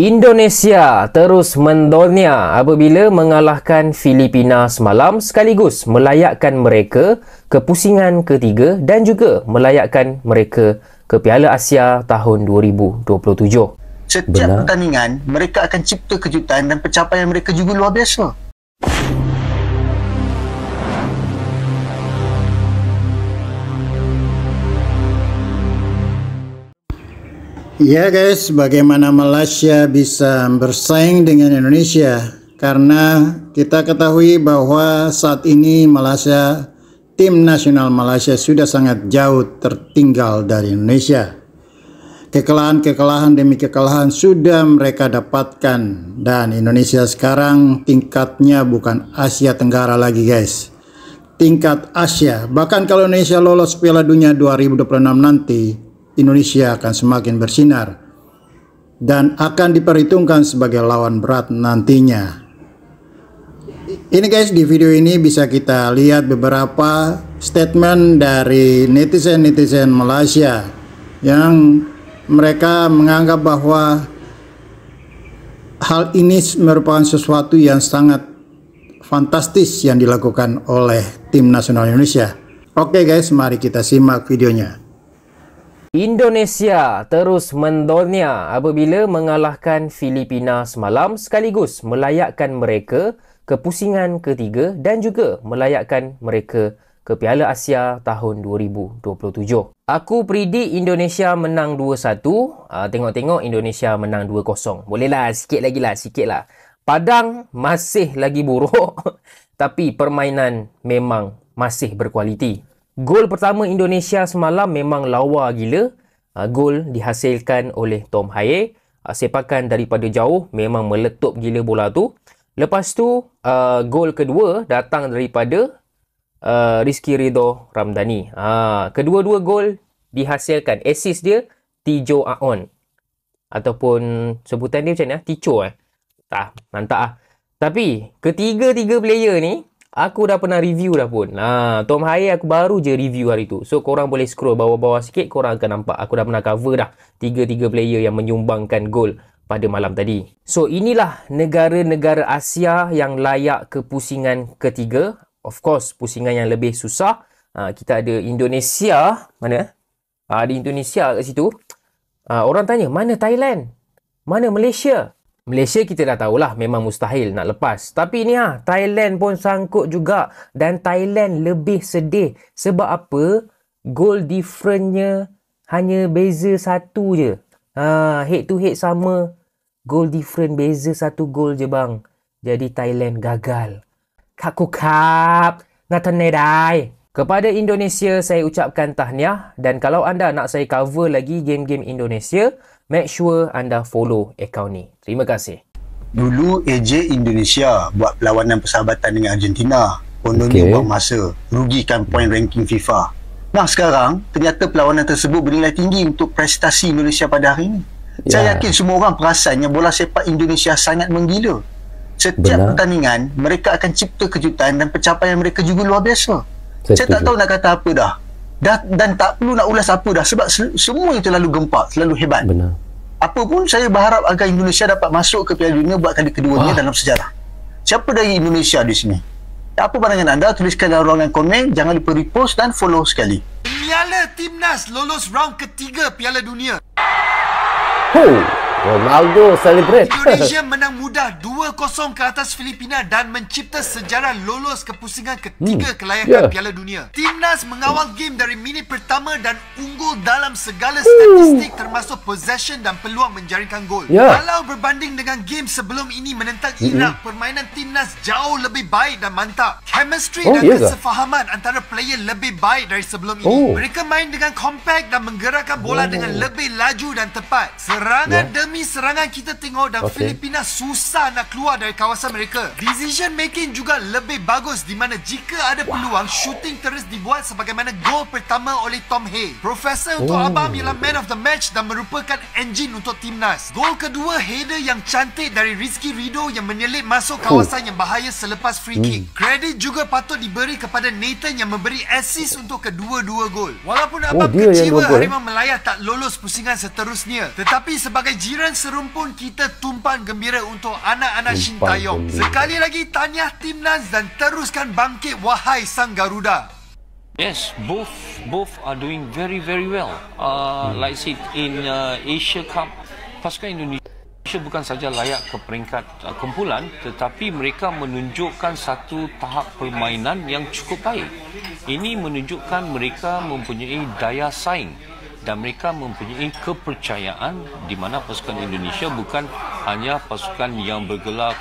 Indonesia terus mendonia apabila mengalahkan Filipina semalam sekaligus melayakkan mereka ke pusingan ketiga dan juga melayakkan mereka ke Piala Asia tahun 2027. Setiap pertandingan, mereka akan cipta kejutan dan pencapaian mereka juga luar biasa. Ya guys, bagaimana Malaysia bisa bersaing dengan Indonesia? Karena kita ketahui bahwa saat ini Malaysia, tim nasional Malaysia sudah sangat jauh tertinggal dari Indonesia. Kekalahan-kekalahan demi kekalahan sudah mereka dapatkan dan Indonesia sekarang tingkatnya bukan Asia Tenggara lagi guys. Tingkat Asia, bahkan kalau Indonesia lolos Piala Dunia 2026 nanti, Indonesia akan semakin bersinar dan akan diperhitungkan sebagai lawan berat nantinya. Ini guys di video ini bisa kita lihat beberapa statement dari netizen-netizen Malaysia yang mereka menganggap bahwa hal ini merupakan sesuatu yang sangat fantastis yang dilakukan oleh tim nasional Indonesia. Oke guys, mari kita simak videonya. Indonesia terus mendonia apabila mengalahkan Filipina semalam sekaligus melayakkan mereka ke pusingan ketiga dan juga melayakkan mereka ke Piala Asia tahun 2027. Aku predik Indonesia menang 2-1. Aa, ah, tengok-tengok Indonesia menang 2-0. Bolehlah, sikit lagi lah, sikit lah. Padang masih lagi buruk. Tapi permainan memang masih berkualiti. Gol pertama Indonesia semalam memang lawa gila. Ah, gol dihasilkan oleh Tom Haye. Ah, sepakan daripada jauh memang meletup gila bola tu. Lepas tu, ah, gol kedua datang daripada Rizky Ridho Ramdhani. Kedua-dua gol dihasilkan. Assist dia, Tijo Aon. Ataupun sebutan dia macam ni, Ticho eh. Tak, mantap lah. Tapi, ketiga-tiga player ni, Aku dah pernah review dah pun. Ha, Tom Hayek aku baru je review hari tu. So korang boleh scroll bawah-bawah sikit korang akan nampak. Aku dah pernah cover dah tiga-tiga player yang menyumbangkan gol pada malam tadi. So inilah negara-negara Asia yang layak ke pusingan ketiga. Of course, pusingan yang lebih susah. Ha, kita ada Indonesia. Mana? Eh? Ha, ada Indonesia kat situ. Ha, orang tanya, mana Thailand? Mana Malaysia? Malaysia kita dah tahulah memang mustahil nak lepas. Tapi ni ha, Thailand pun sangkut juga dan Thailand lebih sedih. Sebab apa? Goal differentnya hanya beza satu je. Ha, head to head sama. Goal different beza satu goal je bang. Jadi Thailand gagal. Kaku kap. Natanedai. Kepada Indonesia, saya ucapkan tahniah. Dan kalau anda nak saya cover lagi game-game Indonesia, make sure anda follow account ni. Terima kasih. Dulu AJ Indonesia buat perlawanan persahabatan dengan Argentina. Kononnya okay. buang masa. Rugikan point ranking FIFA. Nah sekarang, ternyata perlawanan tersebut bernilai tinggi untuk prestasi Indonesia pada hari ini. Yeah. Saya ya. yakin semua orang perasan yang bola sepak Indonesia sangat menggila. Setiap Benar. pertandingan, mereka akan cipta kejutan dan pencapaian mereka juga luar biasa. Saya, saya tak tahu nak kata apa dah. dah. Dan tak perlu nak ulas apa dah sebab se- semua itu terlalu gempak, terlalu hebat. Benar apa pun saya berharap agar Indonesia dapat masuk ke Piala Dunia buat kali kedua ni ah. dalam sejarah. Siapa dari Indonesia di sini? Apa pandangan anda? Tuliskan dalam ruangan komen. Jangan lupa repost dan follow sekali. Piala Timnas lolos round ketiga Piala Dunia. Oh. Ronaldo celebrate. Indonesia menang mudah 2-0 ke atas Filipina dan mencipta sejarah lolos ke pusingan ketiga hmm. kelayakan yeah. Piala Dunia. Timnas mengawal game dari minit pertama dan unggul dalam segala statistik termasuk possession dan peluang menjaringkan gol. Yeah. Kalau berbanding dengan game sebelum ini menentang mm-hmm. Iraq, permainan timnas jauh lebih baik dan mantap. Chemistry oh, dan yeah kesefahaman ke? antara player lebih baik dari sebelum ini. Oh. Mereka main dengan compact dan menggerakkan bola oh. dengan lebih laju dan tepat. Serangan yeah. Ya. Army serangan kita tengok dan okay. Filipina susah nak keluar dari kawasan mereka. Decision making juga lebih bagus di mana jika ada peluang, wow. shooting terus dibuat sebagaimana gol pertama oleh Tom Hay. Profesor untuk oh. Abang ialah man of the match dan merupakan engine untuk timnas. Gol kedua header yang cantik dari Rizky Rido yang menyelit masuk kawasan oh. yang bahaya selepas free hmm. kick. Kredit juga patut diberi kepada Nathan yang memberi assist untuk kedua-dua gol. Walaupun oh, Abang oh, kecewa eh? Harimau Melayu tak lolos pusingan seterusnya. Tetapi sebagai jiran Giran serumpun kita tumpan gembira untuk anak-anak Shin Taeyong. Sekali lagi tanya timnas dan teruskan bangkit wahai sang Garuda. Yes, both both are doing very very well. Uh, hmm. like said in uh, Asia Cup, pasca Indonesia bukan saja layak ke peringkat uh, kumpulan, tetapi mereka menunjukkan satu tahap permainan yang cukup baik. Ini menunjukkan mereka mempunyai daya saing dan mereka mempunyai kepercayaan di mana pasukan Indonesia bukan hanya pasukan yang bergelar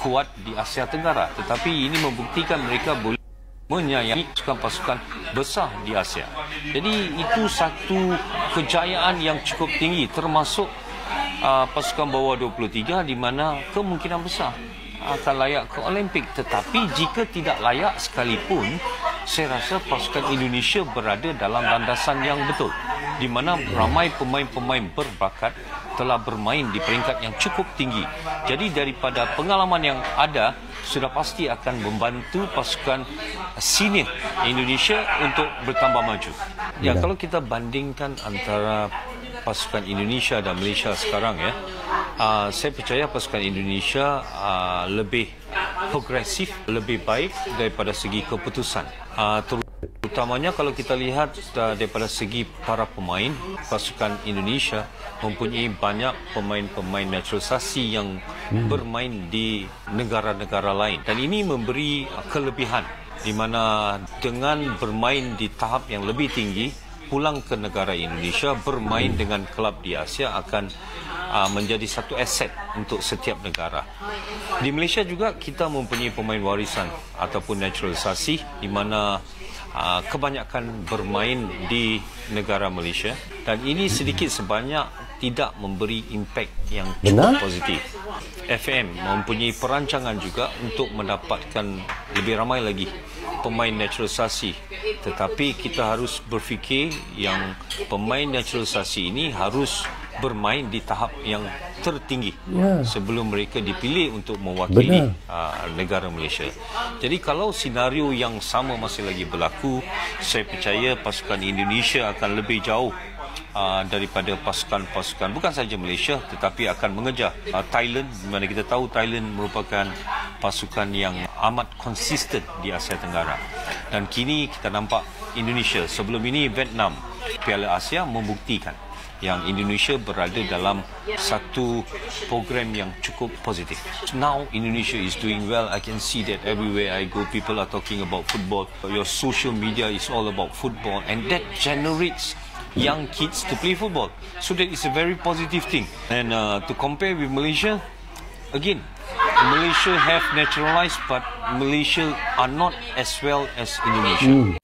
kuat di Asia Tenggara tetapi ini membuktikan mereka boleh menyayangi pasukan-pasukan besar di Asia. Jadi itu satu kejayaan yang cukup tinggi termasuk uh, pasukan bawah 23 di mana kemungkinan besar akan layak ke Olimpik tetapi jika tidak layak sekalipun saya rasa pasukan Indonesia berada dalam landasan yang betul di mana ramai pemain-pemain berbakat telah bermain di peringkat yang cukup tinggi. Jadi daripada pengalaman yang ada sudah pasti akan membantu pasukan senior Indonesia untuk bertambah maju. Ya kalau kita bandingkan antara pasukan Indonesia dan Malaysia sekarang ya, uh, saya percaya pasukan Indonesia uh, lebih progresif, lebih baik daripada segi keputusan. Uh, Utamanya kalau kita lihat eh, daripada segi para pemain, pasukan Indonesia mempunyai banyak pemain-pemain naturalisasi yang hmm. bermain di negara-negara lain. Dan ini memberi eh, kelebihan di mana dengan bermain di tahap yang lebih tinggi, pulang ke negara Indonesia bermain hmm. dengan kelab di Asia akan eh, menjadi satu aset untuk setiap negara. Di Malaysia juga kita mempunyai pemain warisan ataupun naturalisasi di mana Ah, kebanyakan bermain di negara Malaysia dan ini sedikit sebanyak tidak memberi impak yang cukup Benar? positif. FM mempunyai perancangan juga untuk mendapatkan lebih ramai lagi pemain naturalisasi. Tetapi kita harus berfikir yang pemain naturalisasi ini harus bermain di tahap yang tertinggi ya. sebelum mereka dipilih untuk mewakili uh, negara Malaysia. Jadi kalau senario yang sama masih lagi berlaku, saya percaya pasukan Indonesia akan lebih jauh Uh, daripada pasukan-pasukan bukan saja Malaysia tetapi akan mengejar uh, Thailand di mana kita tahu Thailand merupakan pasukan yang amat konsisten di Asia Tenggara dan kini kita nampak Indonesia sebelum ini Vietnam Piala Asia membuktikan yang Indonesia berada dalam satu program yang cukup positif. Now Indonesia is doing well. I can see that everywhere I go, people are talking about football. Your social media is all about football, and that generates young kids to play football. So that is a very positive thing. And uh, to compare with Malaysia, again. Malaysia have naturalized but Malaysia are not as well as Indonesia. Mm.